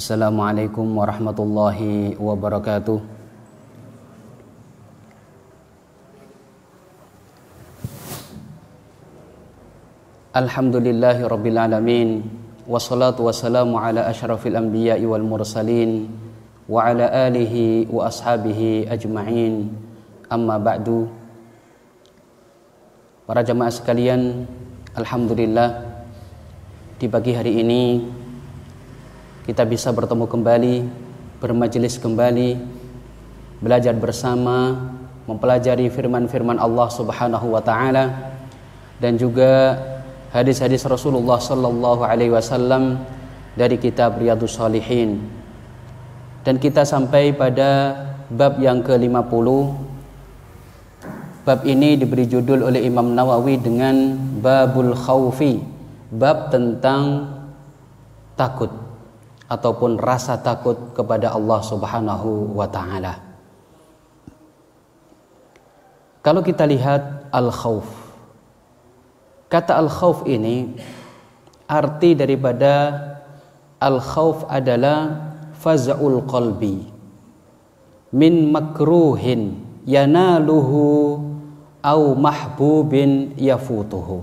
Assalamualaikum warahmatullahi wabarakatuh. Alhamdulillahi rabbil alamin wassalatu wassalamu ala asyrafil anbiya'i wal mursalin wa ala alihi wa ashabihi ajma'in. Amma ba'du. Para jamaah sekalian, alhamdulillah di pagi hari ini kita bisa bertemu kembali, bermajelis kembali, belajar bersama, mempelajari firman-firman Allah Subhanahu wa taala dan juga hadis-hadis Rasulullah sallallahu alaihi wasallam dari kitab Riyadhus Salihin Dan kita sampai pada bab yang ke-50 Bab ini diberi judul oleh Imam Nawawi dengan Babul Khawfi Bab tentang takut ataupun rasa takut kepada Allah Subhanahu wa taala. Kalau kita lihat al-khauf. Kata al-khauf ini arti daripada al-khauf adalah faza'ul qalbi min makruhin yanaluhu au mahbubin yafutuhu.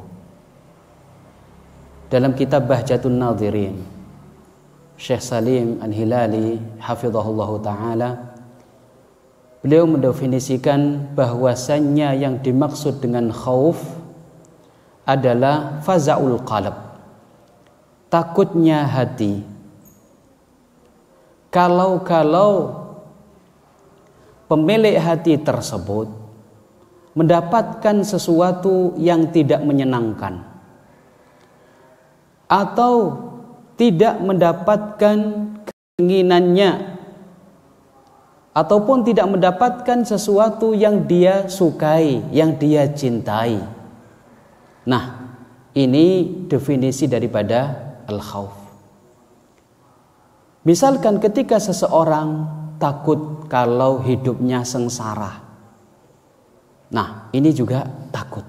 Dalam kitab Bahjatun Nadirin, Syekh Salim Al-Hilali hafizahullah taala beliau mendefinisikan bahwasannya yang dimaksud dengan khauf adalah fazaul qalb takutnya hati kalau-kalau pemilik hati tersebut mendapatkan sesuatu yang tidak menyenangkan atau tidak mendapatkan keinginannya ataupun tidak mendapatkan sesuatu yang dia sukai, yang dia cintai. Nah, ini definisi daripada al-khauf. Misalkan ketika seseorang takut kalau hidupnya sengsara. Nah, ini juga takut.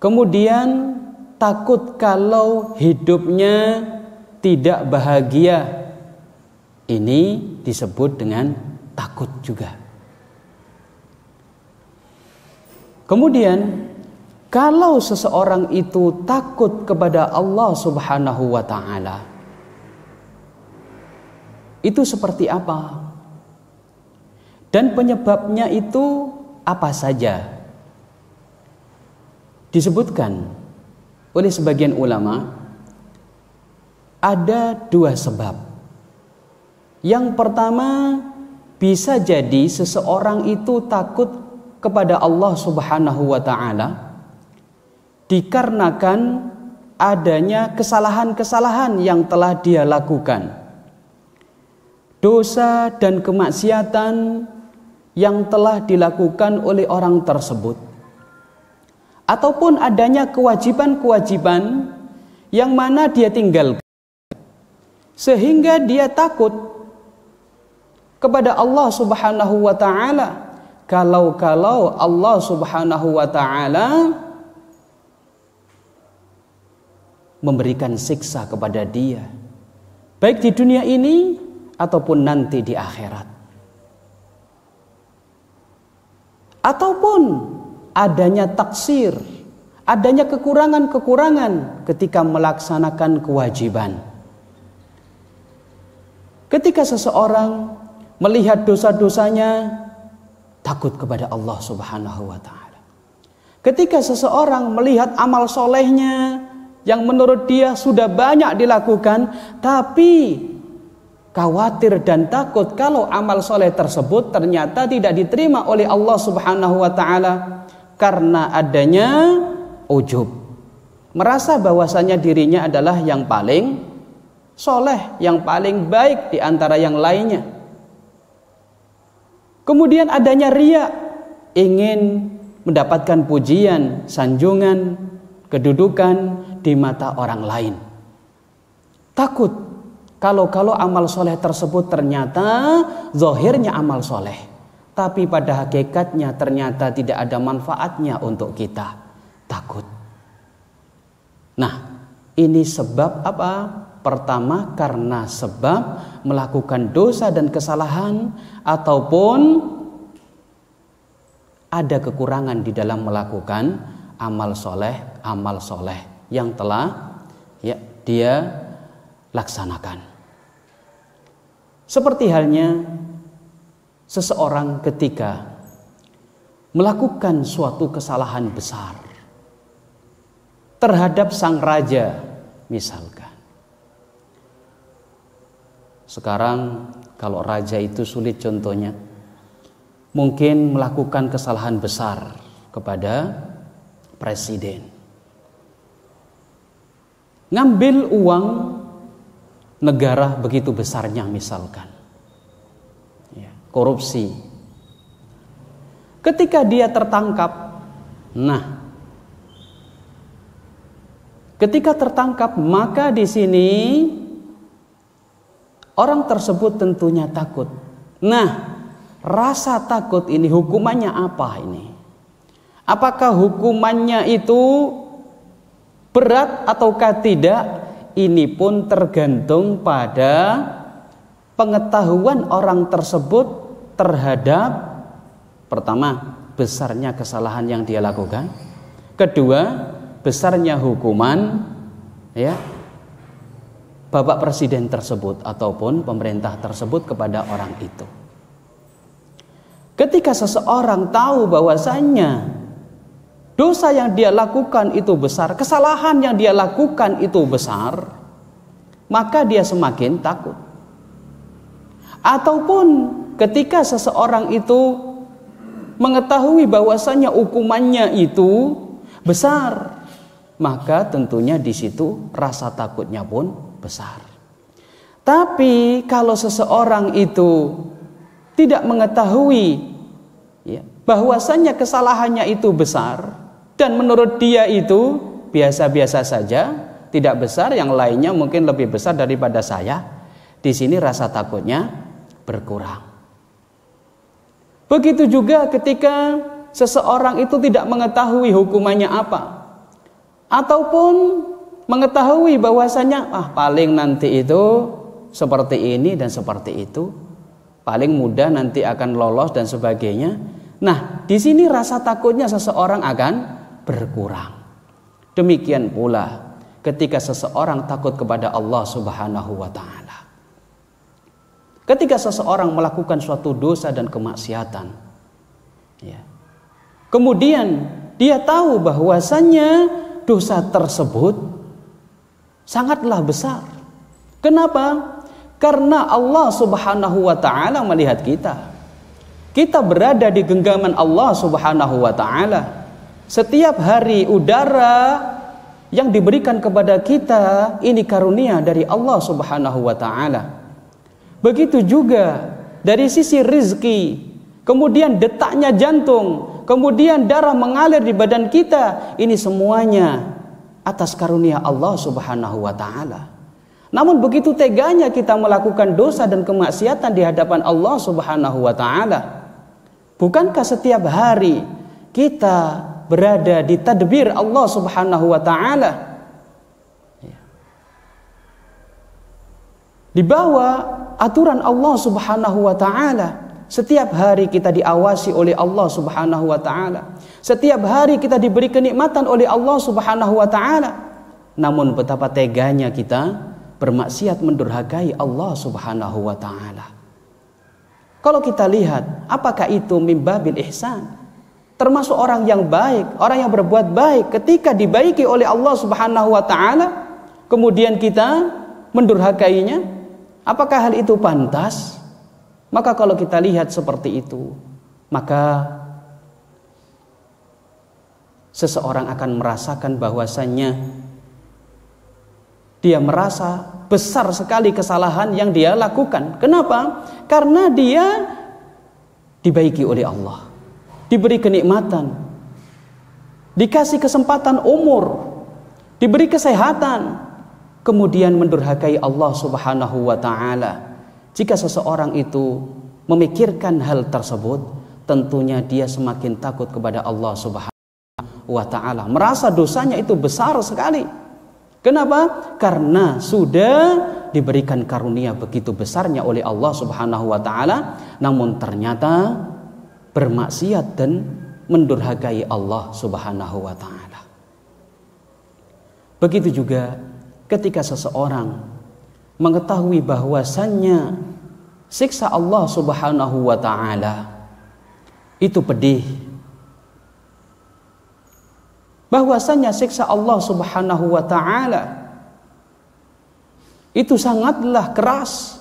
Kemudian takut kalau hidupnya tidak bahagia. Ini disebut dengan takut juga. Kemudian, kalau seseorang itu takut kepada Allah Subhanahu wa Ta'ala, itu seperti apa? Dan penyebabnya itu apa saja? Disebutkan oleh sebagian ulama ada dua sebab. Yang pertama, bisa jadi seseorang itu takut kepada Allah Subhanahu wa taala dikarenakan adanya kesalahan-kesalahan yang telah dia lakukan. Dosa dan kemaksiatan yang telah dilakukan oleh orang tersebut ataupun adanya kewajiban-kewajiban yang mana dia tinggal, sehingga dia takut kepada Allah Subhanahu wa taala kalau-kalau Allah Subhanahu wa taala memberikan siksa kepada dia baik di dunia ini ataupun nanti di akhirat ataupun adanya taksir, adanya kekurangan-kekurangan ketika melaksanakan kewajiban. Ketika seseorang melihat dosa-dosanya, takut kepada Allah Subhanahu wa Ta'ala. Ketika seseorang melihat amal solehnya yang menurut dia sudah banyak dilakukan, tapi khawatir dan takut kalau amal soleh tersebut ternyata tidak diterima oleh Allah Subhanahu wa Ta'ala, karena adanya ujub. Merasa bahwasanya dirinya adalah yang paling soleh, yang paling baik di antara yang lainnya. Kemudian adanya ria, ingin mendapatkan pujian, sanjungan, kedudukan di mata orang lain. Takut kalau-kalau amal soleh tersebut ternyata zohirnya amal soleh tapi pada hakikatnya ternyata tidak ada manfaatnya untuk kita takut. Nah, ini sebab apa? Pertama, karena sebab melakukan dosa dan kesalahan, ataupun ada kekurangan di dalam melakukan amal soleh, amal soleh yang telah ya, dia laksanakan. Seperti halnya seseorang ketika melakukan suatu kesalahan besar terhadap sang raja, misalkan. Sekarang kalau raja itu sulit contohnya, mungkin melakukan kesalahan besar kepada presiden. Ngambil uang negara begitu besarnya misalkan korupsi. Ketika dia tertangkap, nah, ketika tertangkap maka di sini orang tersebut tentunya takut. Nah, rasa takut ini hukumannya apa ini? Apakah hukumannya itu berat ataukah tidak? Ini pun tergantung pada pengetahuan orang tersebut terhadap pertama besarnya kesalahan yang dia lakukan, kedua besarnya hukuman ya Bapak Presiden tersebut ataupun pemerintah tersebut kepada orang itu. Ketika seseorang tahu bahwasanya dosa yang dia lakukan itu besar, kesalahan yang dia lakukan itu besar, maka dia semakin takut. Ataupun ketika seseorang itu mengetahui bahwasanya hukumannya itu besar, maka tentunya di situ rasa takutnya pun besar. Tapi kalau seseorang itu tidak mengetahui ya, bahwasanya kesalahannya itu besar dan menurut dia itu biasa-biasa saja, tidak besar, yang lainnya mungkin lebih besar daripada saya. Di sini rasa takutnya berkurang. Begitu juga ketika seseorang itu tidak mengetahui hukumannya apa ataupun mengetahui bahwasanya ah paling nanti itu seperti ini dan seperti itu paling mudah nanti akan lolos dan sebagainya. Nah, di sini rasa takutnya seseorang akan berkurang. Demikian pula ketika seseorang takut kepada Allah Subhanahu wa taala Ketika seseorang melakukan suatu dosa dan kemaksiatan, ya. kemudian dia tahu bahwasannya dosa tersebut sangatlah besar. Kenapa? Karena Allah Subhanahu wa taala melihat kita. Kita berada di genggaman Allah Subhanahu wa taala. Setiap hari udara yang diberikan kepada kita ini karunia dari Allah Subhanahu wa taala. Begitu juga dari sisi rizki, kemudian detaknya jantung, kemudian darah mengalir di badan kita, ini semuanya atas karunia Allah Subhanahu wa taala. Namun begitu teganya kita melakukan dosa dan kemaksiatan di hadapan Allah Subhanahu wa taala. Bukankah setiap hari kita berada di tadbir Allah Subhanahu wa taala? Ya. Di bawah aturan Allah Subhanahu wa taala. Setiap hari kita diawasi oleh Allah Subhanahu wa taala. Setiap hari kita diberi kenikmatan oleh Allah Subhanahu wa taala. Namun betapa teganya kita bermaksiat mendurhakai Allah Subhanahu wa taala. Kalau kita lihat, apakah itu mimbabil ihsan? Termasuk orang yang baik, orang yang berbuat baik ketika dibaiki oleh Allah Subhanahu wa taala, kemudian kita mendurhakainya, Apakah hal itu pantas? Maka kalau kita lihat seperti itu, maka seseorang akan merasakan bahwasannya dia merasa besar sekali kesalahan yang dia lakukan. Kenapa? Karena dia dibaiki oleh Allah. Diberi kenikmatan. Dikasih kesempatan umur. Diberi kesehatan kemudian mendurhakai Allah Subhanahu wa taala. Jika seseorang itu memikirkan hal tersebut, tentunya dia semakin takut kepada Allah Subhanahu wa taala. Merasa dosanya itu besar sekali. Kenapa? Karena sudah diberikan karunia begitu besarnya oleh Allah Subhanahu wa taala, namun ternyata bermaksiat dan mendurhakai Allah Subhanahu wa taala. Begitu juga ketika seseorang mengetahui bahwasannya siksa Allah Subhanahu wa taala itu pedih bahwasanya siksa Allah Subhanahu wa taala itu sangatlah keras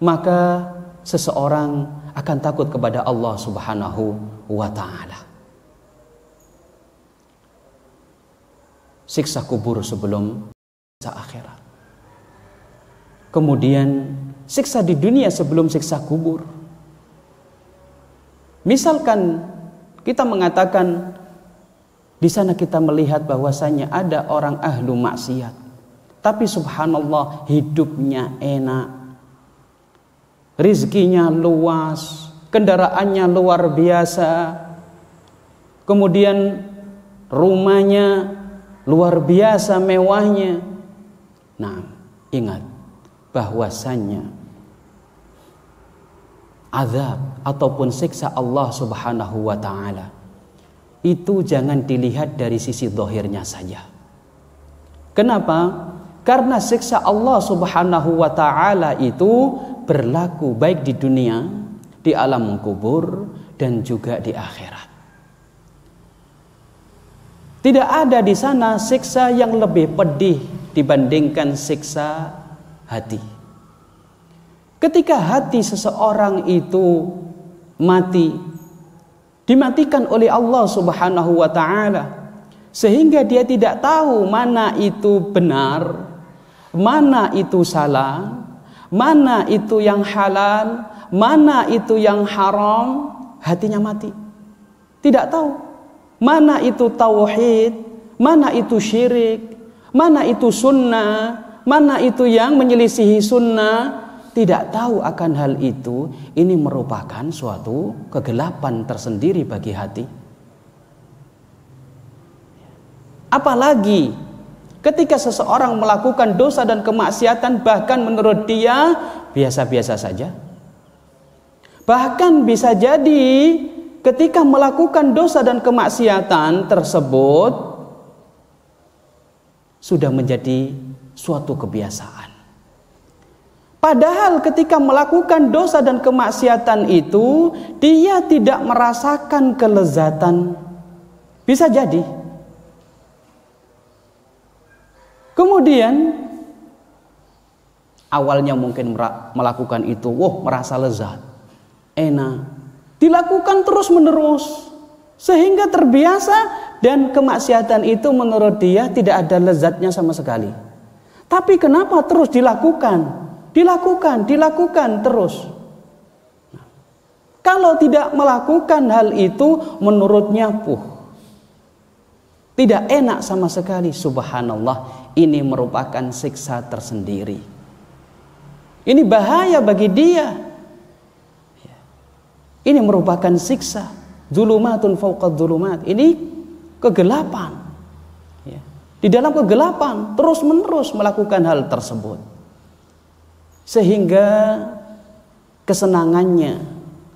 maka seseorang akan takut kepada Allah Subhanahu wa taala siksa kubur sebelum akhirat. Kemudian siksa di dunia sebelum siksa kubur. Misalkan kita mengatakan di sana kita melihat bahwasanya ada orang ahlu maksiat. Tapi subhanallah hidupnya enak. Rizkinya luas, kendaraannya luar biasa. Kemudian rumahnya luar biasa mewahnya Ingat bahwasanya azab ataupun siksa Allah Subhanahu wa taala itu jangan dilihat dari sisi dohirnya saja. Kenapa? Karena siksa Allah Subhanahu wa taala itu berlaku baik di dunia, di alam kubur dan juga di akhirat. Tidak ada di sana siksa yang lebih pedih dibandingkan siksa hati. Ketika hati seseorang itu mati, dimatikan oleh Allah Subhanahu wa taala sehingga dia tidak tahu mana itu benar, mana itu salah, mana itu yang halal, mana itu yang haram, hatinya mati. Tidak tahu. Mana itu tauhid? Mana itu syirik? Mana itu sunnah? Mana itu yang menyelisihi sunnah? Tidak tahu akan hal itu. Ini merupakan suatu kegelapan tersendiri bagi hati. Apalagi ketika seseorang melakukan dosa dan kemaksiatan, bahkan menurut dia biasa-biasa saja. Bahkan bisa jadi ketika melakukan dosa dan kemaksiatan tersebut sudah menjadi suatu kebiasaan. Padahal ketika melakukan dosa dan kemaksiatan itu, dia tidak merasakan kelezatan. Bisa jadi. Kemudian awalnya mungkin melakukan itu, wah merasa lezat, enak, Dilakukan terus-menerus sehingga terbiasa dan kemaksiatan itu menurut dia tidak ada lezatnya sama sekali. Tapi kenapa terus dilakukan? Dilakukan, dilakukan terus. Nah, kalau tidak melakukan hal itu menurutnya puh. Tidak enak sama sekali. Subhanallah, ini merupakan siksa tersendiri. Ini bahaya bagi dia. Ini merupakan siksa. Zulumatun fauqad zulumat. Ini kegelapan. Ya. Di dalam kegelapan terus-menerus melakukan hal tersebut. Sehingga kesenangannya,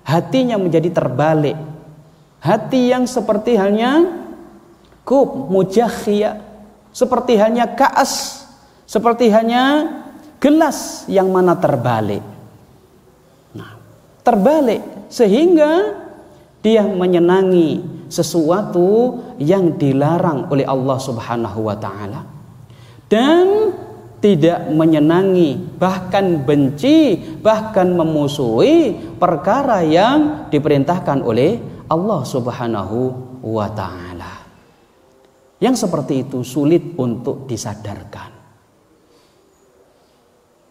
hatinya menjadi terbalik. Hati yang seperti halnya kub, mujahia, seperti halnya kaas, seperti halnya gelas yang mana terbalik terbalik sehingga dia menyenangi sesuatu yang dilarang oleh Allah Subhanahu wa taala dan tidak menyenangi bahkan benci bahkan memusuhi perkara yang diperintahkan oleh Allah Subhanahu wa taala yang seperti itu sulit untuk disadarkan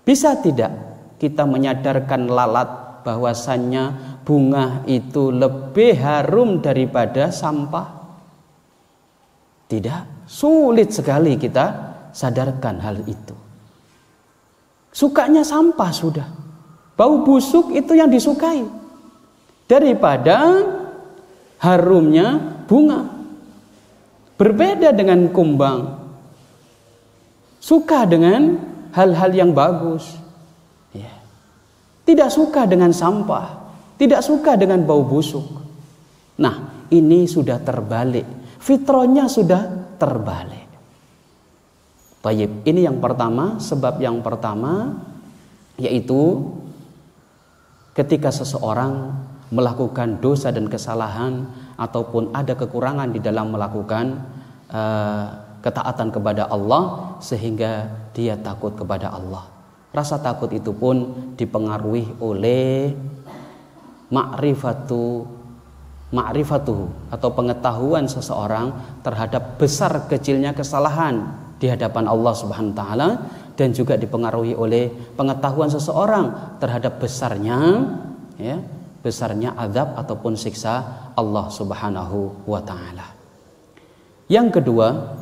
bisa tidak kita menyadarkan lalat bahwasannya bunga itu lebih harum daripada sampah? Tidak, sulit sekali kita sadarkan hal itu. Sukanya sampah sudah. Bau busuk itu yang disukai daripada harumnya bunga. Berbeda dengan kumbang. Suka dengan hal-hal yang bagus tidak suka dengan sampah, tidak suka dengan bau busuk. Nah, ini sudah terbalik. Fitronya sudah terbalik. Tayyib, ini yang pertama, sebab yang pertama yaitu ketika seseorang melakukan dosa dan kesalahan ataupun ada kekurangan di dalam melakukan uh, ketaatan kepada Allah sehingga dia takut kepada Allah. Rasa takut itu pun dipengaruhi oleh makrifatu makrifatuhu atau pengetahuan seseorang terhadap besar kecilnya kesalahan di hadapan Allah Subhanahu wa taala dan juga dipengaruhi oleh pengetahuan seseorang terhadap besarnya ya, besarnya azab ataupun siksa Allah Subhanahu wa taala. Yang kedua,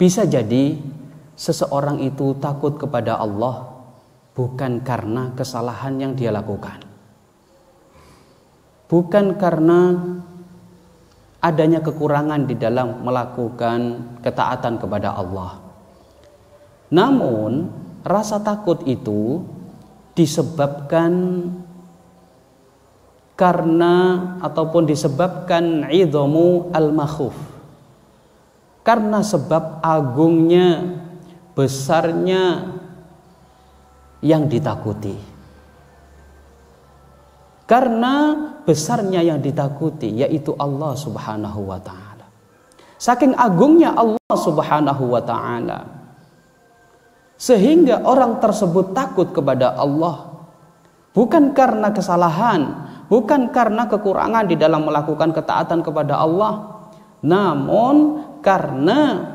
bisa jadi seseorang itu takut kepada Allah bukan karena kesalahan yang dia lakukan. Bukan karena adanya kekurangan di dalam melakukan ketaatan kepada Allah. Namun, rasa takut itu disebabkan karena ataupun disebabkan idhamu al-makhuf. Karena sebab agungnya besarnya yang ditakuti. Karena besarnya yang ditakuti yaitu Allah Subhanahu wa taala. Saking agungnya Allah Subhanahu wa taala sehingga orang tersebut takut kepada Allah bukan karena kesalahan, bukan karena kekurangan di dalam melakukan ketaatan kepada Allah, namun karena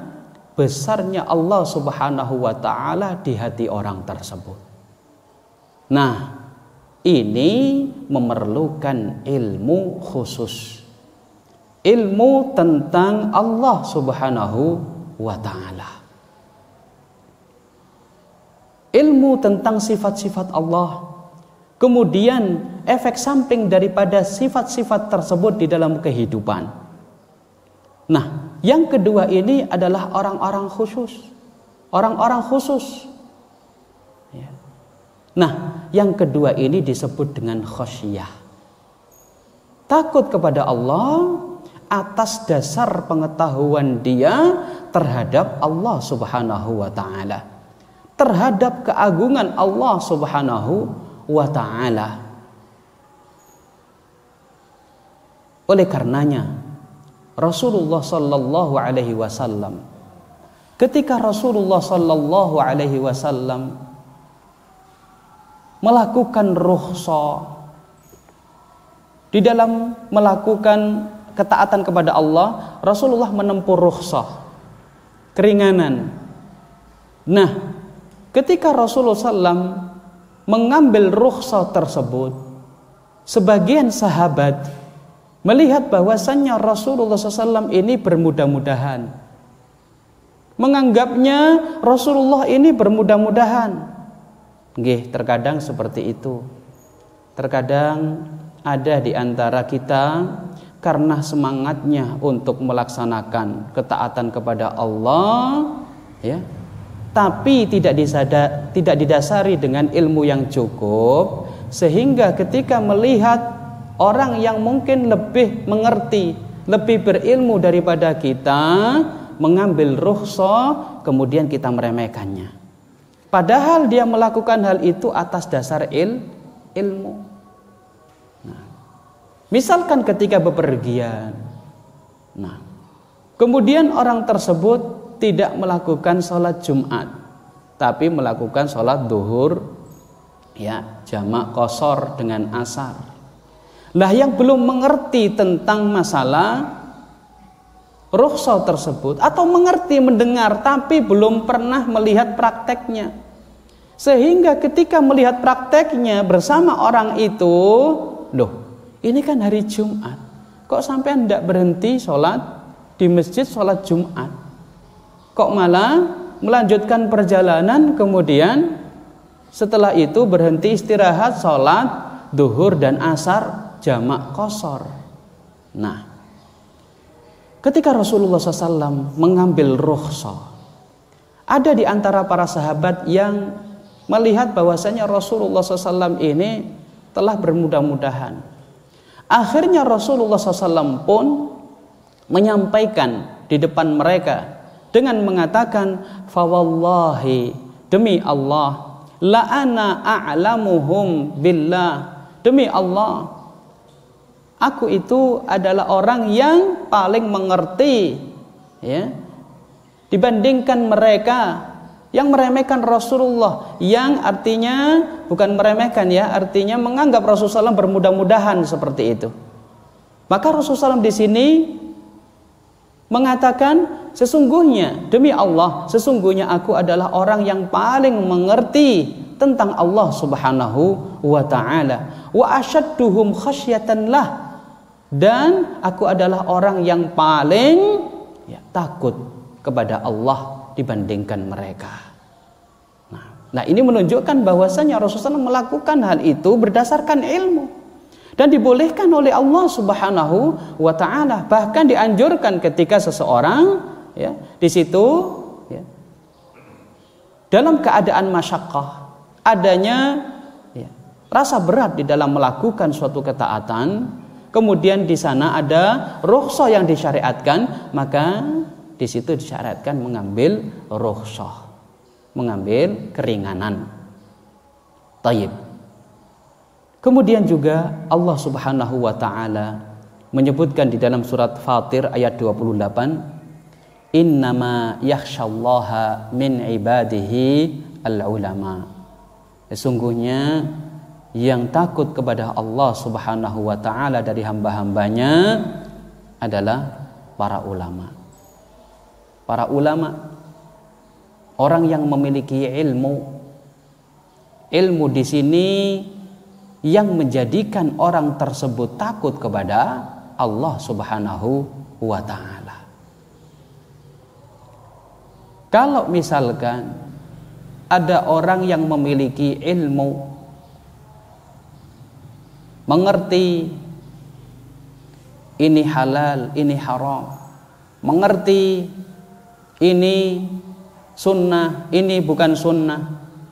besarnya Allah Subhanahu wa taala di hati orang tersebut. Nah, ini memerlukan ilmu khusus. Ilmu tentang Allah Subhanahu wa taala. Ilmu tentang sifat-sifat Allah. Kemudian efek samping daripada sifat-sifat tersebut di dalam kehidupan. Nah, yang kedua ini adalah orang-orang khusus. Orang-orang khusus. Ya. Nah, yang kedua ini disebut dengan khosyah. Takut kepada Allah atas dasar pengetahuan dia terhadap Allah Subhanahu wa taala. Terhadap keagungan Allah Subhanahu wa taala. Oleh karenanya, Rasulullah sallallahu alaihi wasallam. Ketika Rasulullah sallallahu alaihi wasallam melakukan ruhsa di dalam melakukan ketaatan kepada Allah, Rasulullah menempuh ruhsah, keringanan. Nah, ketika Rasulullah SAW mengambil ruhsah tersebut, sebagian sahabat melihat bahwasannya Rasulullah SAW ini bermudah-mudahan menganggapnya Rasulullah ini bermudah-mudahan Gih, terkadang seperti itu terkadang ada di antara kita karena semangatnya untuk melaksanakan ketaatan kepada Allah ya tapi tidak tidak didasari dengan ilmu yang cukup sehingga ketika melihat orang yang mungkin lebih mengerti, lebih berilmu daripada kita mengambil ruhso, kemudian kita meremehkannya. Padahal dia melakukan hal itu atas dasar il, ilmu. Nah, misalkan ketika bepergian. Nah, kemudian orang tersebut tidak melakukan sholat Jumat, tapi melakukan sholat duhur, ya jamak kosor dengan asar. Lah yang belum mengerti tentang masalah rukhsah tersebut atau mengerti mendengar tapi belum pernah melihat prakteknya. Sehingga ketika melihat prakteknya bersama orang itu, loh, ini kan hari Jumat. Kok sampai tidak berhenti sholat di masjid sholat Jumat? Kok malah melanjutkan perjalanan kemudian setelah itu berhenti istirahat sholat duhur dan asar jamak kosor. Nah, ketika Rasulullah SAW mengambil rukhsah, ada di antara para sahabat yang melihat bahwasanya Rasulullah SAW ini telah bermudah-mudahan. Akhirnya Rasulullah SAW pun menyampaikan di depan mereka dengan mengatakan, "Fawallahi demi Allah, la ana a'lamuhum billah." Demi Allah, aku itu adalah orang yang paling mengerti ya dibandingkan mereka yang meremehkan Rasulullah yang artinya bukan meremehkan ya artinya menganggap Rasulullah SAW bermudah-mudahan seperti itu maka Rasulullah SAW di sini mengatakan sesungguhnya demi Allah sesungguhnya aku adalah orang yang paling mengerti tentang Allah Subhanahu wa taala wa asyadduhum khasyatan lah dan aku adalah orang yang paling ya, takut kepada Allah dibandingkan mereka. Nah, nah ini menunjukkan bahwasanya Rasulullah SAW melakukan hal itu berdasarkan ilmu dan dibolehkan oleh Allah Subhanahu wa taala bahkan dianjurkan ketika seseorang ya di situ ya, dalam keadaan masyakkah adanya ya, rasa berat di dalam melakukan suatu ketaatan kemudian di sana ada rukhsah yang disyariatkan, maka di situ disyariatkan mengambil rukhsah, mengambil keringanan. Taib. Kemudian juga Allah Subhanahu wa taala menyebutkan di dalam surat Fatir ayat 28 innama yashallaha min ibadihi al ulama sesungguhnya yang takut kepada Allah Subhanahu wa taala dari hamba-hambanya adalah para ulama. Para ulama orang yang memiliki ilmu. Ilmu di sini yang menjadikan orang tersebut takut kepada Allah Subhanahu wa taala. Kalau misalkan ada orang yang memiliki ilmu mengerti ini halal, ini haram, mengerti ini sunnah, ini bukan sunnah,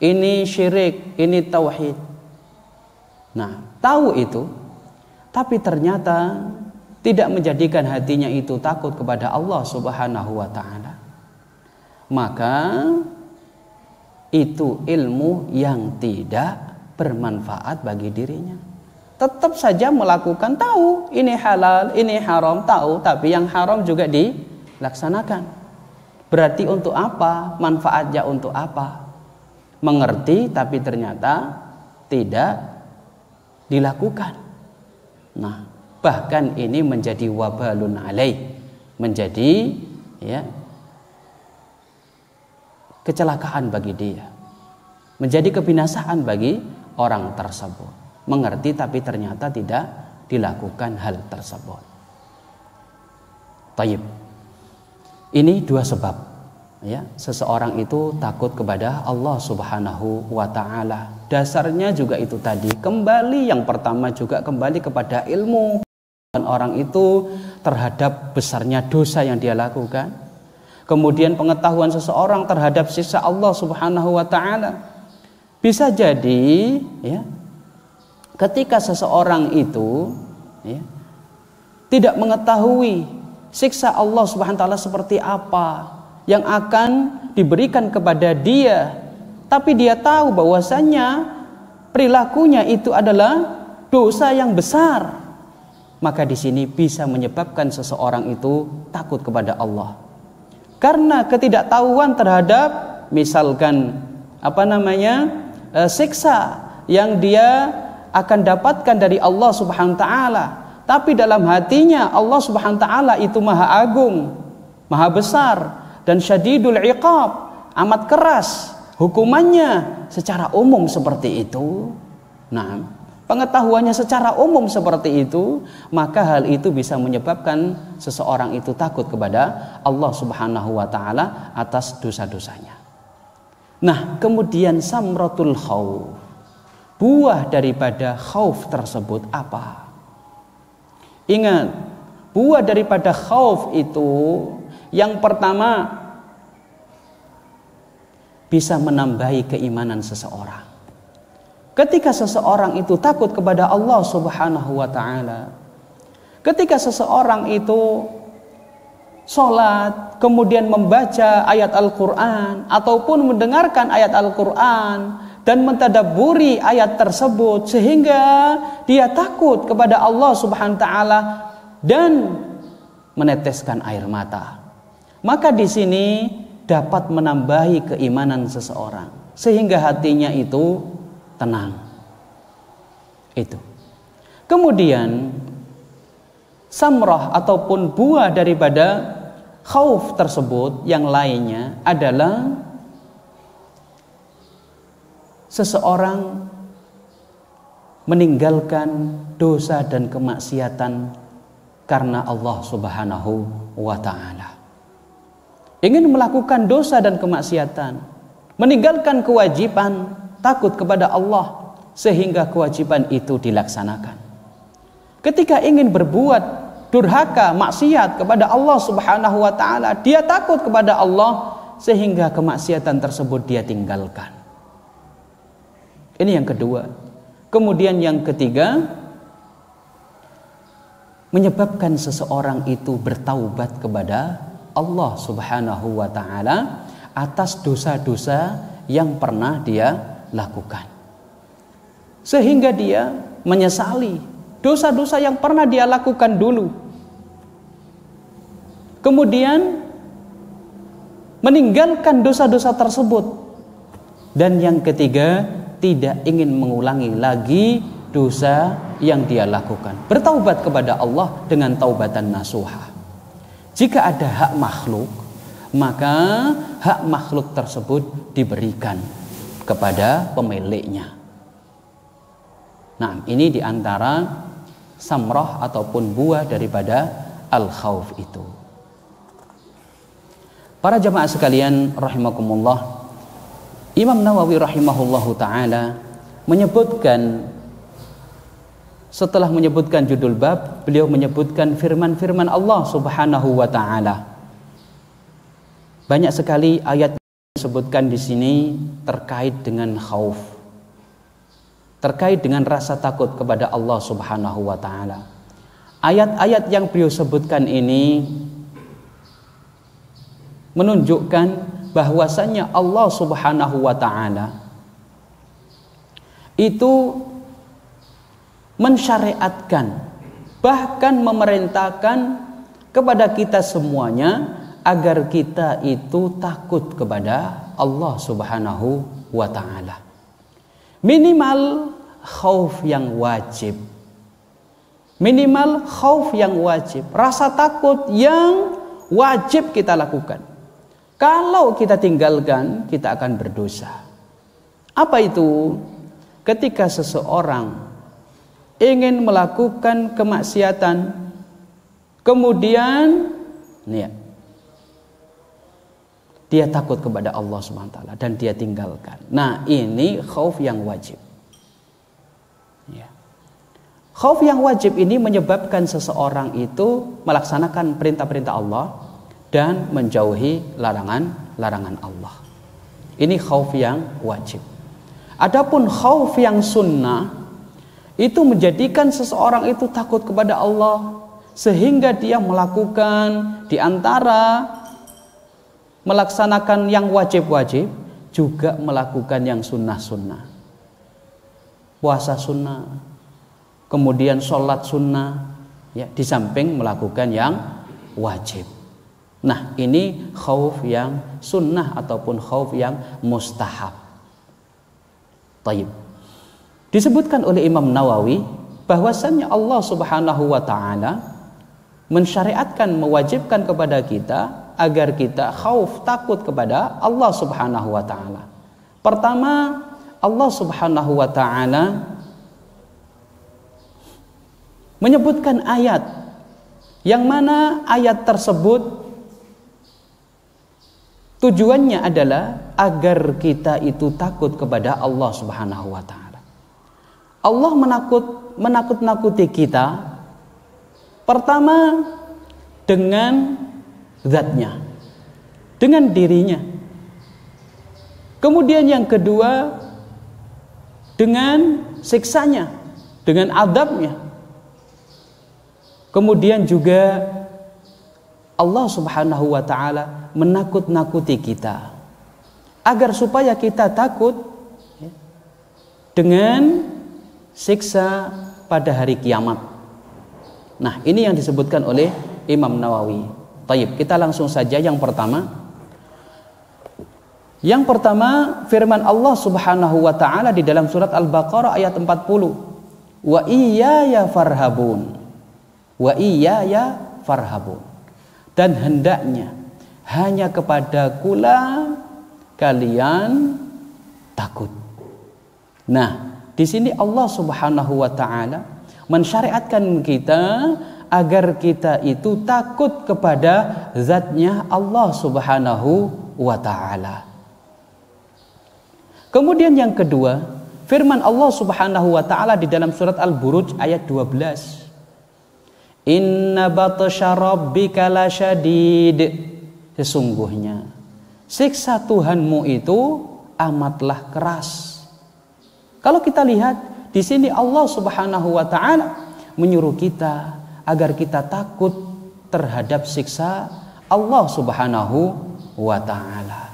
ini syirik, ini tauhid. Nah, tahu itu, tapi ternyata tidak menjadikan hatinya itu takut kepada Allah Subhanahu wa taala. Maka itu ilmu yang tidak bermanfaat bagi dirinya tetap saja melakukan tahu ini halal, ini haram, tahu tapi yang haram juga dilaksanakan. Berarti untuk apa? Manfaatnya untuk apa? Mengerti tapi ternyata tidak dilakukan. Nah, bahkan ini menjadi wabalun alaih, menjadi ya kecelakaan bagi dia, menjadi kebinasaan bagi orang tersebut mengerti tapi ternyata tidak dilakukan hal tersebut. Taib. Ini dua sebab ya, seseorang itu takut kepada Allah Subhanahu wa taala. Dasarnya juga itu tadi. Kembali yang pertama juga kembali kepada ilmu. Dan orang itu terhadap besarnya dosa yang dia lakukan. Kemudian pengetahuan seseorang terhadap sisa Allah Subhanahu wa taala. Bisa jadi ya, ketika seseorang itu ya, tidak mengetahui siksa Allah Subhanahu taala seperti apa yang akan diberikan kepada dia tapi dia tahu bahwasanya perilakunya itu adalah dosa yang besar maka di sini bisa menyebabkan seseorang itu takut kepada Allah karena ketidaktahuan terhadap misalkan apa namanya eh, siksa yang dia akan dapatkan dari Allah Subhanahu Wa taala. Tapi dalam hatinya Allah Subhanahu Wa taala itu maha agung, maha besar dan syadidul iqab, amat keras hukumannya secara umum seperti itu. Nah, pengetahuannya secara umum seperti itu, maka hal itu bisa menyebabkan seseorang itu takut kepada Allah Subhanahu wa taala atas dosa-dosanya. Nah, kemudian samratul khauf buah daripada khauf tersebut apa? Ingat, buah daripada khauf itu yang pertama bisa menambahi keimanan seseorang. Ketika seseorang itu takut kepada Allah Subhanahu wa taala. Ketika seseorang itu sholat, kemudian membaca ayat Al-Quran, ataupun mendengarkan ayat Al-Quran, dan mentadaburi ayat tersebut sehingga dia takut kepada Allah Subhanahu wa taala dan meneteskan air mata. Maka di sini dapat menambahi keimanan seseorang sehingga hatinya itu tenang. Itu. Kemudian samrah ataupun buah daripada khauf tersebut yang lainnya adalah seseorang meninggalkan dosa dan kemaksiatan karena Allah Subhanahu wa taala. Ingin melakukan dosa dan kemaksiatan, meninggalkan kewajiban, takut kepada Allah sehingga kewajiban itu dilaksanakan. Ketika ingin berbuat durhaka, maksiat kepada Allah Subhanahu wa taala, dia takut kepada Allah sehingga kemaksiatan tersebut dia tinggalkan. Ini yang kedua. Kemudian yang ketiga, menyebabkan seseorang itu bertaubat kepada Allah Subhanahu wa taala atas dosa-dosa yang pernah dia lakukan. Sehingga dia menyesali dosa-dosa yang pernah dia lakukan dulu. Kemudian meninggalkan dosa-dosa tersebut. Dan yang ketiga, tidak ingin mengulangi lagi dosa yang dia lakukan. Bertaubat kepada Allah dengan taubatan nasuha. Jika ada hak makhluk, maka hak makhluk tersebut diberikan kepada pemiliknya. Nah, ini diantara samroh ataupun buah daripada al-khawf itu. Para jamaah sekalian rahimakumullah Imam Nawawi rahimahullahu taala menyebutkan setelah menyebutkan judul bab, beliau menyebutkan firman-firman Allah Subhanahu wa taala. Banyak sekali ayat yang disebutkan di sini terkait dengan khauf. Terkait dengan rasa takut kepada Allah Subhanahu wa taala. Ayat-ayat yang beliau sebutkan ini menunjukkan bahwasanya Allah Subhanahu wa taala itu mensyariatkan bahkan memerintahkan kepada kita semuanya agar kita itu takut kepada Allah Subhanahu wa taala. Minimal khauf yang wajib. Minimal khauf yang wajib, rasa takut yang wajib kita lakukan. Kalau kita tinggalkan, kita akan berdosa. Apa itu? Ketika seseorang ingin melakukan kemaksiatan, kemudian niat. Ya, dia takut kepada Allah Subhanahu taala dan dia tinggalkan. Nah, ini khauf yang wajib. Ya. Khauf yang wajib ini menyebabkan seseorang itu melaksanakan perintah-perintah Allah dan menjauhi larangan-larangan Allah. Ini khauf yang wajib. Adapun khauf yang sunnah itu menjadikan seseorang itu takut kepada Allah sehingga dia melakukan di antara melaksanakan yang wajib-wajib juga melakukan yang sunnah-sunnah. Puasa sunnah, kemudian sholat sunnah, ya di samping melakukan yang wajib. Nah, ini khauf yang sunnah ataupun khauf yang mustahab. Taib. Disebutkan oleh Imam Nawawi bahwasannya Allah Subhanahu wa taala mensyariatkan mewajibkan kepada kita agar kita khauf takut kepada Allah Subhanahu wa taala. Pertama, Allah Subhanahu wa taala menyebutkan ayat yang mana ayat tersebut Tujuannya adalah agar kita itu takut kepada Allah Subhanahu wa taala. Allah menakut menakut-nakuti kita pertama dengan zatnya, dengan dirinya. Kemudian yang kedua dengan siksanya, dengan adabnya. Kemudian juga Allah Subhanahu wa taala menakut-nakuti kita. Agar supaya kita takut ya, dengan siksa pada hari kiamat. Nah, ini yang disebutkan oleh Imam Nawawi. Taib, kita langsung saja yang pertama. Yang pertama, firman Allah Subhanahu wa taala di dalam surat Al-Baqarah ayat 40. Wa iyaya farhabun. Wa iyaya farhabun. Dan hendaknya hanya kepada kula kalian takut. Nah, di sini Allah Subhanahu wa taala mensyariatkan kita agar kita itu takut kepada zatnya Allah Subhanahu wa taala. Kemudian yang kedua, firman Allah Subhanahu wa taala di dalam surat Al-Buruj ayat 12. Inna batasha rabbika lasyadid sesungguhnya siksa Tuhanmu itu amatlah keras. Kalau kita lihat di sini Allah Subhanahu wa taala menyuruh kita agar kita takut terhadap siksa Allah Subhanahu wa taala.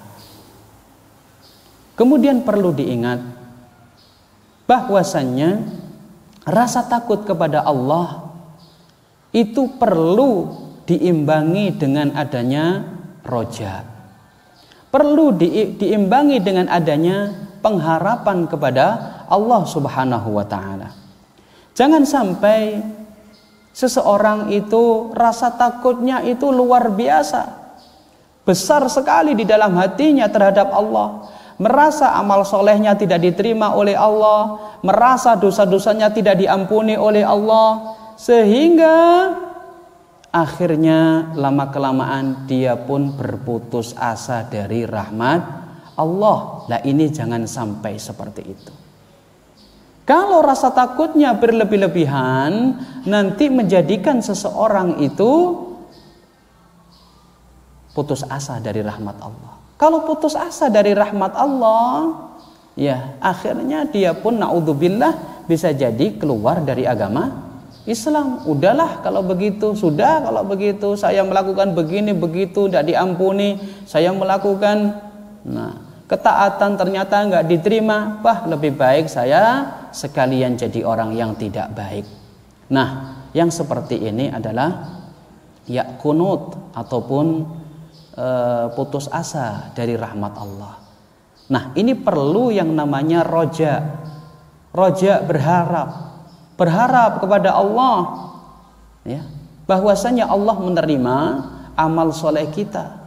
Kemudian perlu diingat bahwasannya rasa takut kepada Allah itu perlu diimbangi dengan adanya roja. Perlu diimbangi dengan adanya pengharapan kepada Allah Subhanahu wa taala. Jangan sampai seseorang itu rasa takutnya itu luar biasa. Besar sekali di dalam hatinya terhadap Allah. Merasa amal solehnya tidak diterima oleh Allah. Merasa dosa-dosanya tidak diampuni oleh Allah. Sehingga Akhirnya lama-kelamaan dia pun berputus asa dari rahmat Allah. Lah ini jangan sampai seperti itu. Kalau rasa takutnya berlebih-lebihan, nanti menjadikan seseorang itu putus asa dari rahmat Allah. Kalau putus asa dari rahmat Allah, ya akhirnya dia pun naudzubillah bisa jadi keluar dari agama Islam. Udahlah kalau begitu, sudah kalau begitu, saya melakukan begini begitu tidak diampuni, saya melakukan nah, ketaatan ternyata nggak diterima, wah lebih baik saya sekalian jadi orang yang tidak baik. Nah, yang seperti ini adalah ya kunut ataupun e, putus asa dari rahmat Allah. Nah, ini perlu yang namanya roja. Roja berharap, berharap kepada Allah ya bahwasanya Allah menerima amal soleh kita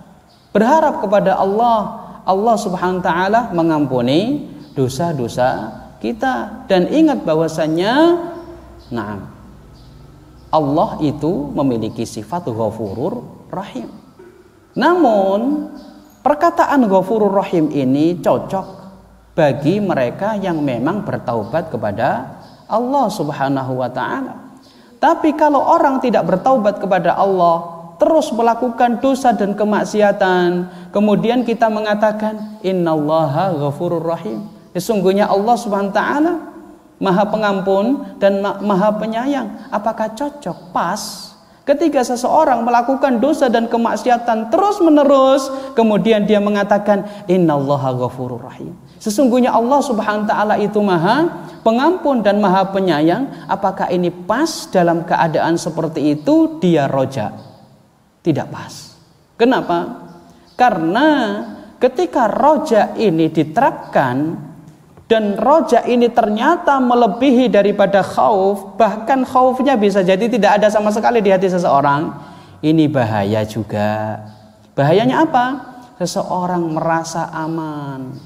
berharap kepada Allah Allah subhanahu wa ta'ala mengampuni dosa-dosa kita dan ingat bahwasanya, nah Allah itu memiliki sifat ghafurur rahim namun perkataan ghafurur rahim ini cocok bagi mereka yang memang bertaubat kepada Allah Subhanahu wa taala. Tapi kalau orang tidak bertaubat kepada Allah, terus melakukan dosa dan kemaksiatan, kemudian kita mengatakan innallaha ghafurur rahim. Sesungguhnya Allah Subhanahu wa taala Maha Pengampun dan Maha Penyayang. Apakah cocok? Pas. Ketika seseorang melakukan dosa dan kemaksiatan terus-menerus, kemudian dia mengatakan innallaha ghafurur rahim. Sesungguhnya Allah Subhanahu wa taala itu Maha Pengampun dan Maha Penyayang. Apakah ini pas dalam keadaan seperti itu dia roja? Tidak pas. Kenapa? Karena ketika roja ini diterapkan dan roja ini ternyata melebihi daripada khauf bahkan khaufnya bisa jadi tidak ada sama sekali di hati seseorang ini bahaya juga bahayanya apa seseorang merasa aman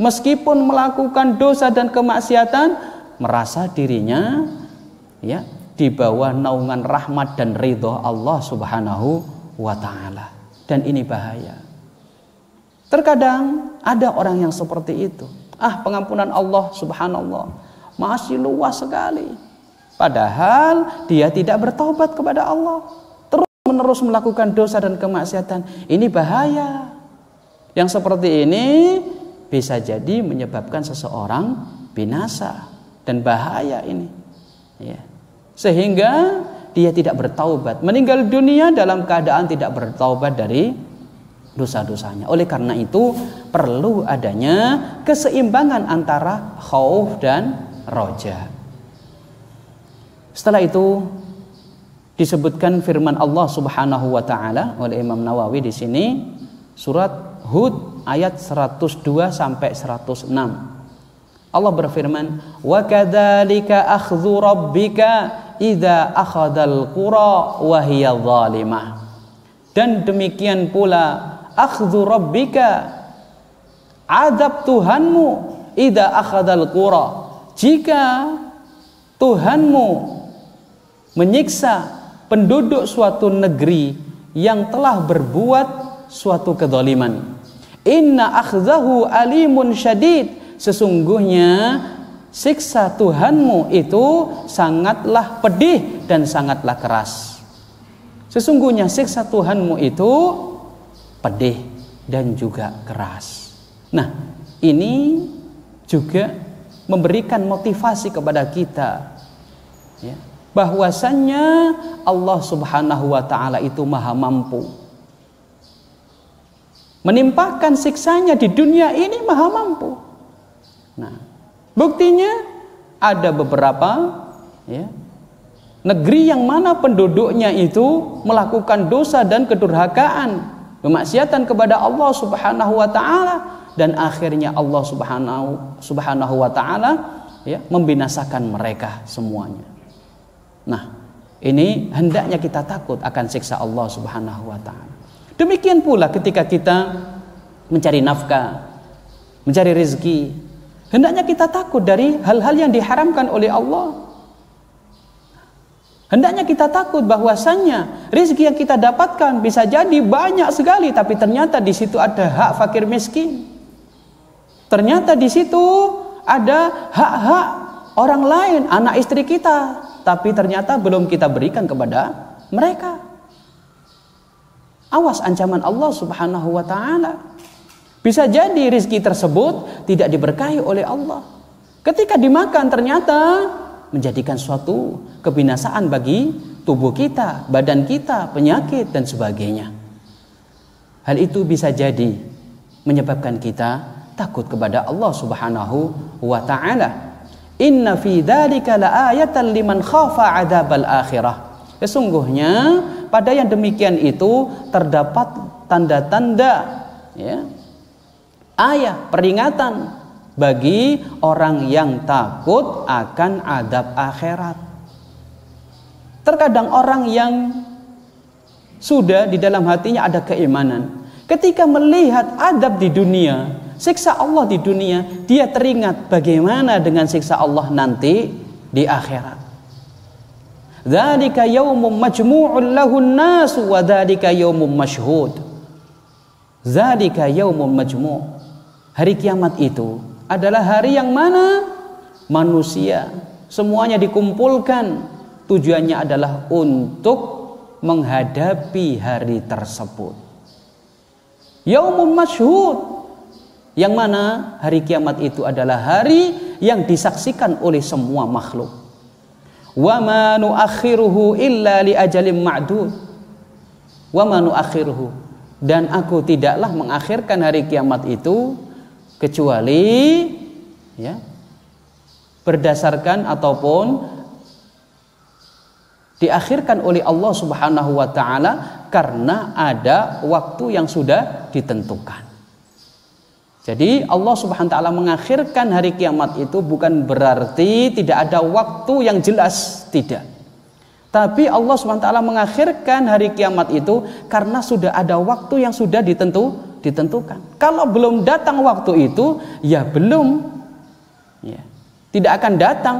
meskipun melakukan dosa dan kemaksiatan merasa dirinya ya di bawah naungan rahmat dan ridho Allah Subhanahu wa taala dan ini bahaya terkadang ada orang yang seperti itu ah pengampunan Allah subhanallah masih luas sekali padahal dia tidak bertobat kepada Allah terus menerus melakukan dosa dan kemaksiatan ini bahaya yang seperti ini bisa jadi menyebabkan seseorang binasa dan bahaya ini. Ya. Sehingga dia tidak bertaubat, meninggal dunia dalam keadaan tidak bertaubat dari dosa-dosanya. Oleh karena itu perlu adanya keseimbangan antara khauf dan roja. Setelah itu disebutkan firman Allah Subhanahu wa taala oleh Imam Nawawi di sini surat Hud ayat 102 sampai 106. Allah berfirman, "Wa kadzalika akhdhu rabbika idza akhadhal qura wa hiya zalimah." Dan demikian pula akhdhu rabbika azab Tuhanmu idza akhadhal qura jika Tuhanmu menyiksa penduduk suatu negeri yang telah berbuat suatu kedoliman. Inna akhzahu alimun syadid. Sesungguhnya siksa Tuhanmu itu sangatlah pedih dan sangatlah keras. Sesungguhnya siksa Tuhanmu itu pedih dan juga keras. Nah, ini juga memberikan motivasi kepada kita ya, bahwasannya Allah Subhanahu wa taala itu maha mampu menimpakan siksanya di dunia ini maha mampu. Nah, buktinya ada beberapa ya, negeri yang mana penduduknya itu melakukan dosa dan kedurhakaan, kemaksiatan kepada Allah Subhanahu wa taala dan akhirnya Allah Subhanahu Subhanahu wa taala ya membinasakan mereka semuanya. Nah, ini hendaknya kita takut akan siksa Allah Subhanahu wa taala. Demikian pula ketika kita mencari nafkah, mencari rezeki, hendaknya kita takut dari hal-hal yang diharamkan oleh Allah. Hendaknya kita takut bahwasannya rezeki yang kita dapatkan bisa jadi banyak sekali, tapi ternyata di situ ada hak fakir miskin. Ternyata di situ ada hak-hak orang lain, anak istri kita, tapi ternyata belum kita berikan kepada mereka. Awas ancaman Allah Subhanahu wa taala. Bisa jadi rizki tersebut tidak diberkahi oleh Allah. Ketika dimakan ternyata menjadikan suatu kebinasaan bagi tubuh kita, badan kita, penyakit dan sebagainya. Hal itu bisa jadi menyebabkan kita takut kepada Allah Subhanahu wa taala. Inna fi dzalika ayatan liman khafa adzabal akhirah. Sesungguhnya pada yang demikian itu terdapat tanda-tanda ya, ayah peringatan bagi orang yang takut akan adab akhirat. Terkadang orang yang sudah di dalam hatinya ada keimanan, ketika melihat adab di dunia, siksa Allah di dunia, dia teringat bagaimana dengan siksa Allah nanti di akhirat. Dzalika yaumum majmu'un lahun nas wa dzalika yaumum mashhud. Dzalika yaumum majmu'. Hari kiamat itu adalah hari yang mana manusia semuanya dikumpulkan tujuannya adalah untuk menghadapi hari tersebut. Yaumum mashhud yang mana hari kiamat itu adalah hari yang disaksikan oleh semua makhluk wa ma nuakhiruhu illa li ajalim ma'dud wa ma nuakhiruhu dan aku tidaklah mengakhirkan hari kiamat itu kecuali ya berdasarkan ataupun diakhirkan oleh Allah Subhanahu wa taala karena ada waktu yang sudah ditentukan. Jadi Allah Subhanahu wa taala mengakhirkan hari kiamat itu bukan berarti tidak ada waktu yang jelas, tidak. Tapi Allah Subhanahu wa taala mengakhirkan hari kiamat itu karena sudah ada waktu yang sudah ditentu ditentukan. Kalau belum datang waktu itu, ya belum ya. Tidak akan datang.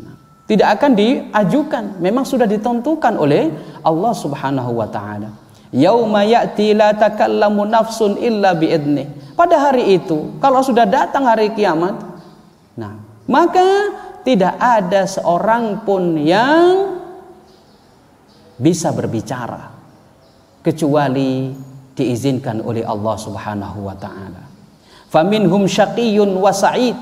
Nah, tidak akan diajukan. Memang sudah ditentukan oleh Allah Subhanahu wa taala. Yauma ya'ti la takallamu nafsun illa bi'idni. Pada hari itu, kalau sudah datang hari kiamat, nah, maka tidak ada seorang pun yang bisa berbicara kecuali diizinkan oleh Allah Subhanahu wa taala. Faminhum syaqiyun wa sa'id.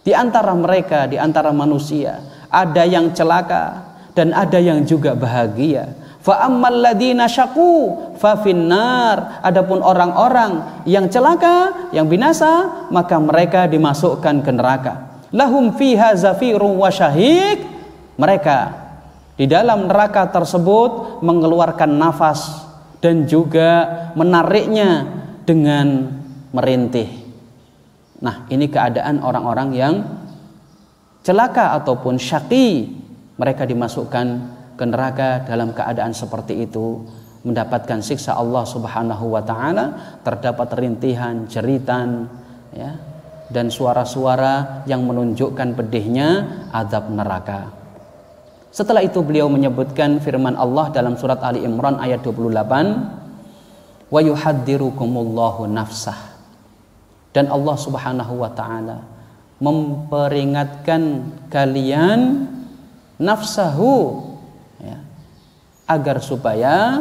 Di antara mereka, di antara manusia, ada yang celaka dan ada yang juga bahagia Fa ammal ladina syaku fa finnar. Adapun orang-orang yang celaka, yang binasa, maka mereka dimasukkan ke neraka. Lahum fiha zafiru wa syahik. Mereka di dalam neraka tersebut mengeluarkan nafas dan juga menariknya dengan merintih. Nah, ini keadaan orang-orang yang celaka ataupun syaki mereka dimasukkan ke neraka dalam keadaan seperti itu mendapatkan siksa Allah Subhanahu wa taala terdapat rintihan jeritan ya dan suara-suara yang menunjukkan pedihnya azab neraka setelah itu beliau menyebutkan firman Allah dalam surat Ali Imran ayat 28 wa yuhaddirukumullahu nafsah dan Allah Subhanahu wa taala memperingatkan kalian nafsahu agar supaya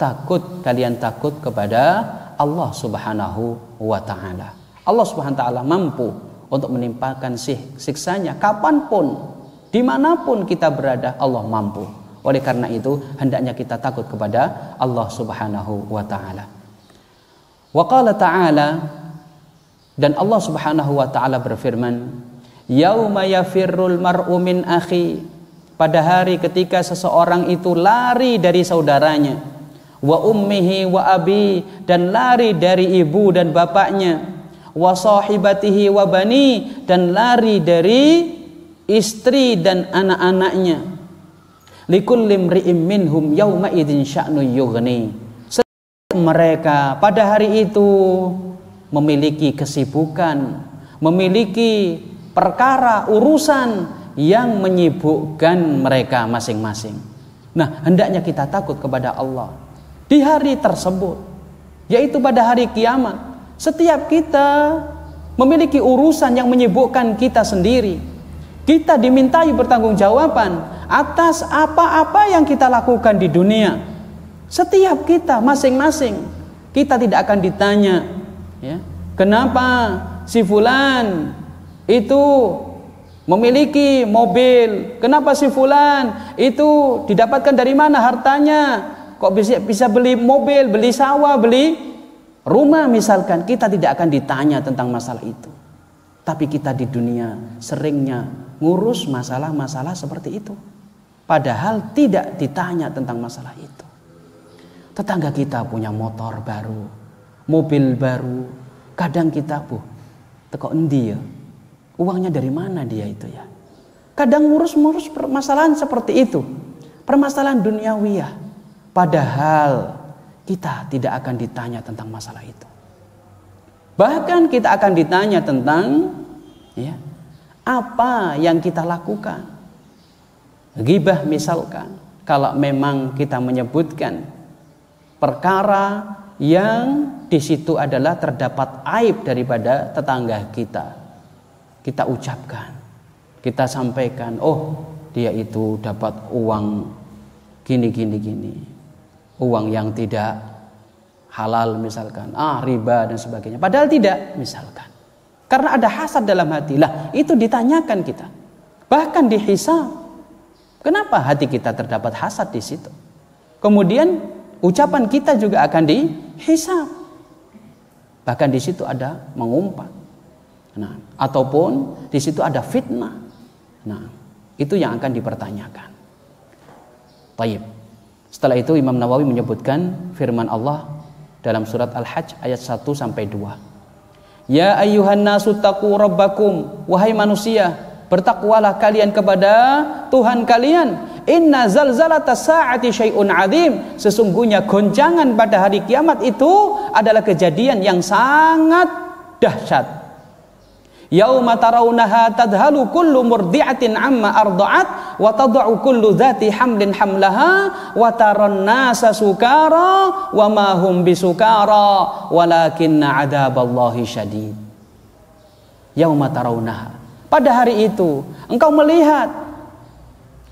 takut kalian takut kepada Allah Subhanahu wa taala. Allah Subhanahu wa taala mampu untuk menimpakan sih, siksanya kapanpun, dimanapun kita berada, Allah mampu. Oleh karena itu, hendaknya kita takut kepada Allah Subhanahu wa taala. Wa qala ta'ala dan Allah Subhanahu wa taala berfirman, "Yauma yafirrul mar'u min akhi pada hari ketika seseorang itu lari dari saudaranya wa ummihi wa abi dan lari dari ibu dan bapaknya wa sahibatihi wa bani dan lari dari istri dan anak-anaknya likullim ri'im minhum yawma idzin sya'nu yughni mereka pada hari itu memiliki kesibukan memiliki perkara urusan yang menyibukkan mereka masing-masing. Nah, hendaknya kita takut kepada Allah di hari tersebut, yaitu pada hari kiamat. Setiap kita memiliki urusan yang menyibukkan kita sendiri. Kita dimintai bertanggung jawaban atas apa-apa yang kita lakukan di dunia. Setiap kita masing-masing, kita tidak akan ditanya, ya, kenapa si fulan itu memiliki mobil. Kenapa si fulan itu didapatkan dari mana hartanya? Kok bisa bisa beli mobil, beli sawah, beli rumah misalkan. Kita tidak akan ditanya tentang masalah itu. Tapi kita di dunia seringnya ngurus masalah-masalah seperti itu. Padahal tidak ditanya tentang masalah itu. Tetangga kita punya motor baru, mobil baru. Kadang kita, bu, teko endi ya? uangnya dari mana dia itu ya. Kadang ngurus-ngurus permasalahan seperti itu. Permasalahan ya. Padahal kita tidak akan ditanya tentang masalah itu. Bahkan kita akan ditanya tentang ya, apa yang kita lakukan. Gibah misalkan kalau memang kita menyebutkan perkara yang di situ adalah terdapat aib daripada tetangga kita kita ucapkan, kita sampaikan, oh dia itu dapat uang gini gini gini, uang yang tidak halal misalkan, ah riba dan sebagainya. Padahal tidak misalkan. Karena ada hasad dalam hati. Lah, itu ditanyakan kita. Bahkan dihisab. Kenapa hati kita terdapat hasad di situ? Kemudian ucapan kita juga akan dihisab. Bahkan di situ ada mengumpat. Nah, ataupun di situ ada fitnah. Nah, itu yang akan dipertanyakan. Taib. Setelah itu Imam Nawawi menyebutkan firman Allah dalam surat Al-Hajj ayat 1 sampai 2. Ya ayyuhan nasu taqu rabbakum wahai manusia bertakwalah kalian kepada Tuhan kalian inna zalzalata sa'ati syai'un azim sesungguhnya goncangan pada hari kiamat itu adalah kejadian yang sangat dahsyat yauma tadhalu kullu murdi'atin amma arda'at wa tad'u kullu dhati hamlin hamlaha wa taran nasa sukara wa ma hum bisukara walakinna adaballahi syadid pada hari itu engkau melihat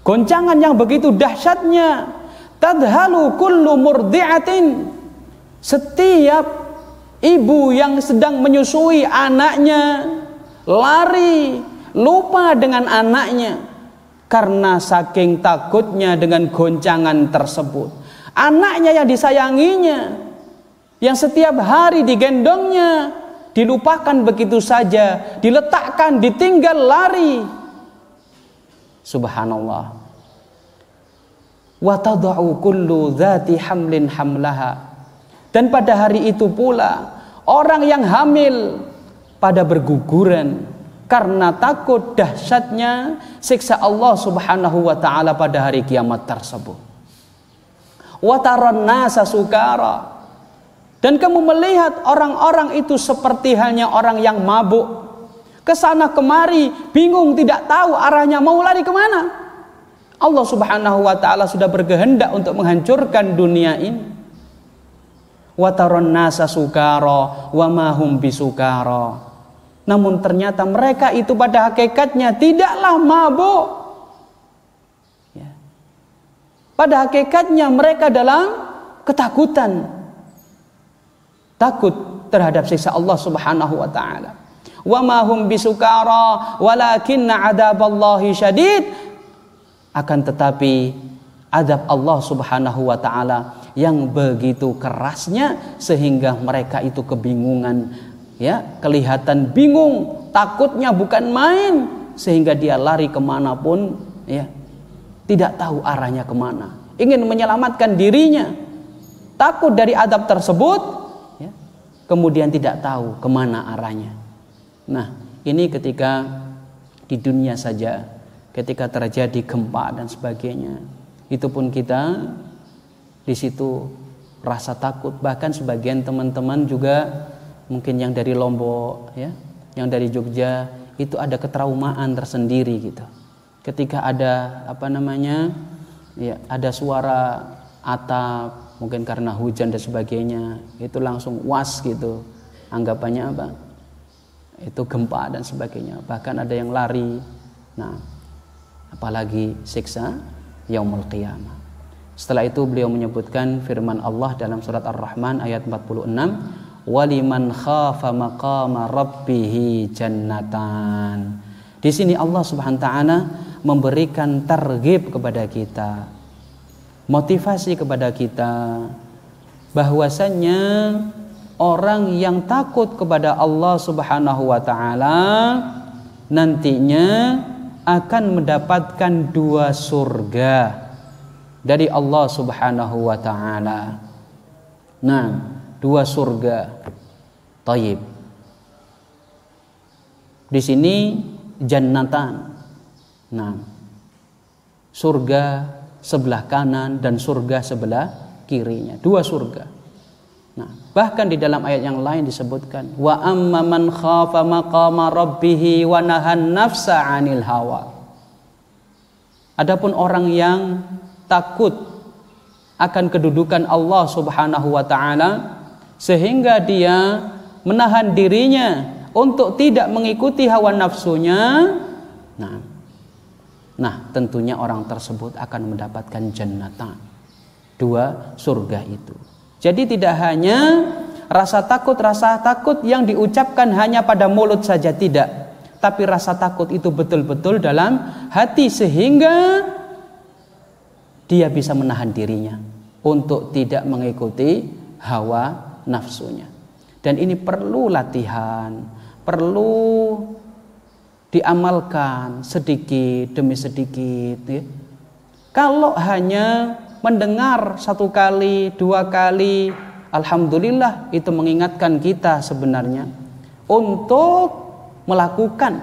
goncangan yang begitu dahsyatnya tadhalu kullu murdi'atin setiap ibu yang sedang menyusui anaknya lari, lupa dengan anaknya karena saking takutnya dengan goncangan tersebut. Anaknya yang disayanginya, yang setiap hari digendongnya, dilupakan begitu saja, diletakkan, ditinggal lari. Subhanallah. Watadau kullu dzati hamlin hamlaha. Dan pada hari itu pula orang yang hamil pada berguguran karena takut dahsyatnya siksa Allah Subhanahu wa taala pada hari kiamat tersebut. Wa sukara. Dan kamu melihat orang-orang itu seperti halnya orang yang mabuk. Kesana kemari, bingung tidak tahu arahnya mau lari kemana. Allah subhanahu wa ta'ala sudah berkehendak untuk menghancurkan dunia ini. Wataron nasa sukara, wamahum bisukara namun ternyata mereka itu pada hakikatnya tidaklah mabuk. Ya. Pada hakikatnya mereka dalam ketakutan. Takut terhadap siksa Allah Subhanahu wa taala. Wa ma hum bisukara walakinna adaballahi syadid. Akan tetapi adab Allah Subhanahu wa taala yang begitu kerasnya sehingga mereka itu kebingungan ya kelihatan bingung takutnya bukan main sehingga dia lari kemanapun ya tidak tahu arahnya kemana ingin menyelamatkan dirinya takut dari adab tersebut ya, kemudian tidak tahu kemana arahnya nah ini ketika di dunia saja ketika terjadi gempa dan sebagainya itu pun kita di situ rasa takut bahkan sebagian teman-teman juga mungkin yang dari Lombok ya yang dari Jogja itu ada ketraumaan tersendiri gitu ketika ada apa namanya ya ada suara atap mungkin karena hujan dan sebagainya itu langsung was gitu anggapannya apa itu gempa dan sebagainya bahkan ada yang lari nah apalagi siksa yaumul qiyamah setelah itu beliau menyebutkan firman Allah dalam surat Ar-Rahman ayat 46 waliman khafa maqama rabbih jannatan. Di sini Allah Subhanahu wa taala memberikan targhib kepada kita. Motivasi kepada kita bahwasanya orang yang takut kepada Allah Subhanahu wa taala nantinya akan mendapatkan dua surga dari Allah Subhanahu wa taala. Nah, dua surga. Taib. Di sini jannatan. Nah, surga sebelah kanan dan surga sebelah kirinya. Dua surga. Nah, bahkan di dalam ayat yang lain disebutkan wa amman khafa maqama rabbih wa nahan nafsa 'anil hawa. Adapun orang yang takut akan kedudukan Allah Subhanahu wa taala sehingga dia menahan dirinya untuk tidak mengikuti hawa nafsunya nah nah tentunya orang tersebut akan mendapatkan jannatan dua surga itu jadi tidak hanya rasa takut rasa takut yang diucapkan hanya pada mulut saja tidak tapi rasa takut itu betul-betul dalam hati sehingga dia bisa menahan dirinya untuk tidak mengikuti hawa nafsunya. Dan ini perlu latihan, perlu diamalkan sedikit demi sedikit. Ya. Kalau hanya mendengar satu kali, dua kali, alhamdulillah itu mengingatkan kita sebenarnya untuk melakukan,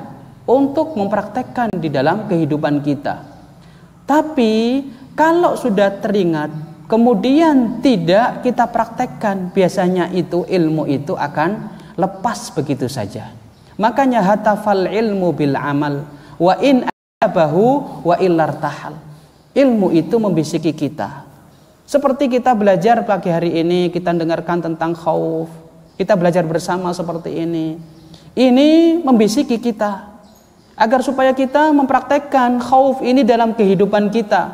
untuk mempraktekkan di dalam kehidupan kita. Tapi kalau sudah teringat kemudian tidak kita praktekkan, biasanya itu ilmu itu akan lepas begitu saja. Makanya hatafal ilmu bil amal wa in abahu wa illar tahal. Ilmu itu membisiki kita. Seperti kita belajar pagi hari ini, kita dengarkan tentang khauf. Kita belajar bersama seperti ini. Ini membisiki kita, agar supaya kita mempraktekkan khauf ini dalam kehidupan kita.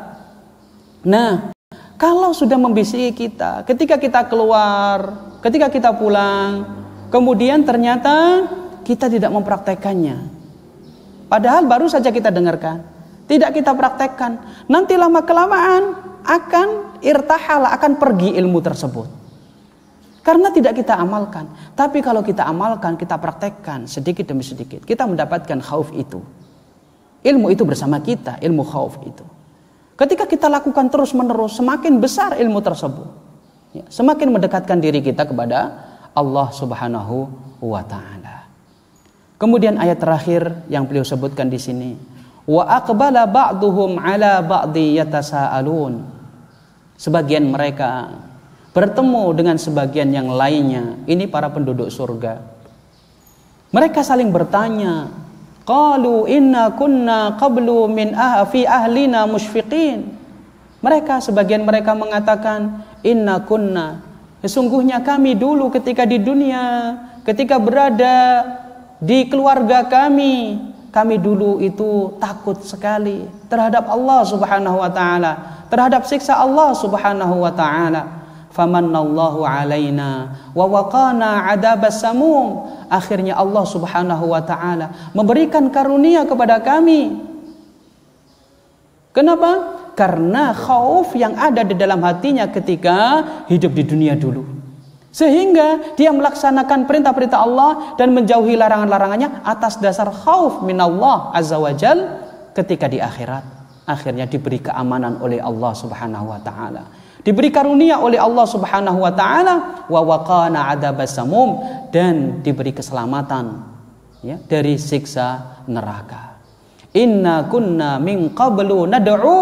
Nah, kalau sudah membisiki kita, ketika kita keluar, ketika kita pulang, kemudian ternyata kita tidak mempraktekannya. Padahal baru saja kita dengarkan, tidak kita praktekkan. Nanti lama kelamaan akan irtahala, akan pergi ilmu tersebut. Karena tidak kita amalkan. Tapi kalau kita amalkan, kita praktekkan sedikit demi sedikit. Kita mendapatkan khauf itu. Ilmu itu bersama kita, ilmu khauf itu. Ketika kita lakukan terus-menerus, semakin besar ilmu tersebut. Ya, semakin mendekatkan diri kita kepada Allah Subhanahu wa taala. Kemudian ayat terakhir yang beliau sebutkan di sini, wa aqbala ba'duhum ala ba'di yatasaalun. Sebagian mereka bertemu dengan sebagian yang lainnya, ini para penduduk surga. Mereka saling bertanya, Qalu inna kunna qablu min ah fi ahlina musyfiqin. Mereka sebagian mereka mengatakan inna kunna. Sesungguhnya kami dulu ketika di dunia, ketika berada di keluarga kami, kami dulu itu takut sekali terhadap Allah Subhanahu wa taala, terhadap siksa Allah Subhanahu wa taala famanallahu alaina wa waqana adabas samum akhirnya Allah Subhanahu wa taala memberikan karunia kepada kami kenapa karena khauf yang ada di dalam hatinya ketika hidup di dunia dulu sehingga dia melaksanakan perintah-perintah Allah dan menjauhi larangan-larangannya atas dasar khauf minallah azza wajal ketika di akhirat akhirnya diberi keamanan oleh Allah Subhanahu wa taala Diberi karunia oleh Allah Subhanahu wa taala wa waqana adzabasamum dan diberi keselamatan ya dari siksa neraka. Inna kunna min qablu nad'u.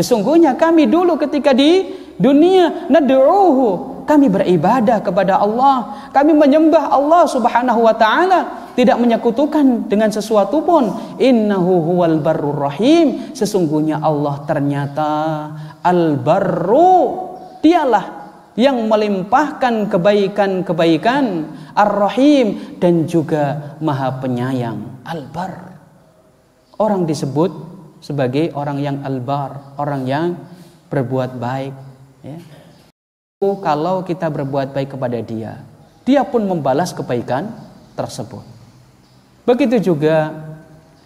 Sesungguhnya kami dulu ketika di dunia nad'uhu kami beribadah kepada Allah, kami menyembah Allah Subhanahu wa taala, tidak menyekutukan dengan sesuatu pun. Innahu huwal barrur rahim, sesungguhnya Allah ternyata al-barru, dialah yang melimpahkan kebaikan-kebaikan Ar-Rahim dan juga Maha Penyayang Al-Bar orang disebut sebagai orang yang Al-Bar orang yang berbuat baik ya Oh, kalau kita berbuat baik kepada dia, dia pun membalas kebaikan tersebut. Begitu juga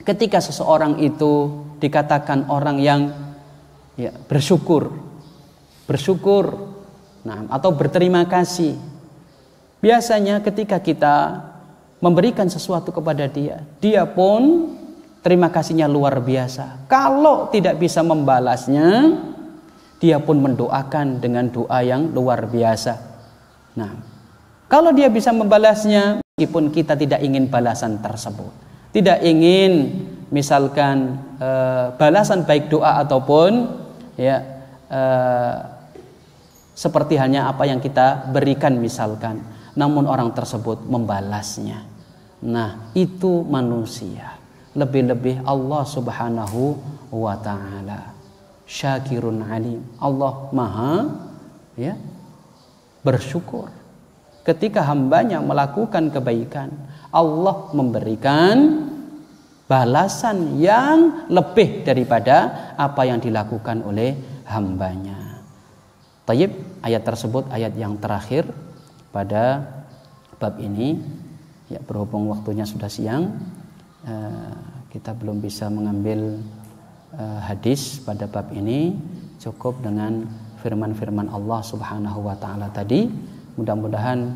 ketika seseorang itu dikatakan orang yang ya, bersyukur, bersyukur, nah, atau berterima kasih. Biasanya ketika kita memberikan sesuatu kepada dia, dia pun terima kasihnya luar biasa. Kalau tidak bisa membalasnya, dia pun mendoakan dengan doa yang luar biasa. Nah, kalau dia bisa membalasnya, meskipun kita tidak ingin balasan tersebut, tidak ingin misalkan e, balasan baik doa ataupun ya e, seperti hanya apa yang kita berikan misalkan, namun orang tersebut membalasnya. Nah, itu manusia. Lebih-lebih Allah Subhanahu wa taala syakirun alim. Allah maha ya bersyukur. Ketika hambanya melakukan kebaikan, Allah memberikan balasan yang lebih daripada apa yang dilakukan oleh hambanya. Tayyib, ayat tersebut ayat yang terakhir pada bab ini. Ya, berhubung waktunya sudah siang, eh, kita belum bisa mengambil Eh, hadis pada bab ini cukup dengan firman-firman Allah Subhanahu wa taala tadi. Mudah-mudahan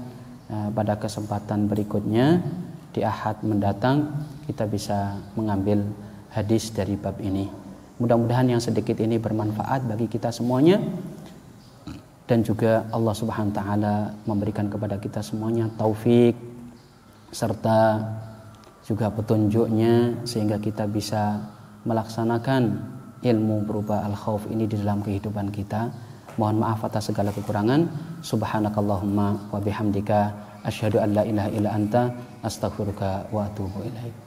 eh, pada kesempatan berikutnya di Ahad mendatang kita bisa mengambil hadis dari bab ini. Mudah-mudahan yang sedikit ini bermanfaat bagi kita semuanya dan juga Allah Subhanahu wa taala memberikan kepada kita semuanya taufik serta juga petunjuknya sehingga kita bisa melaksanakan ilmu berupa al-khauf ini di dalam kehidupan kita. Mohon maaf atas segala kekurangan. Subhanakallahumma wa bihamdika asyhadu an la ilaha illa anta astaghfiruka wa atubu ilaik.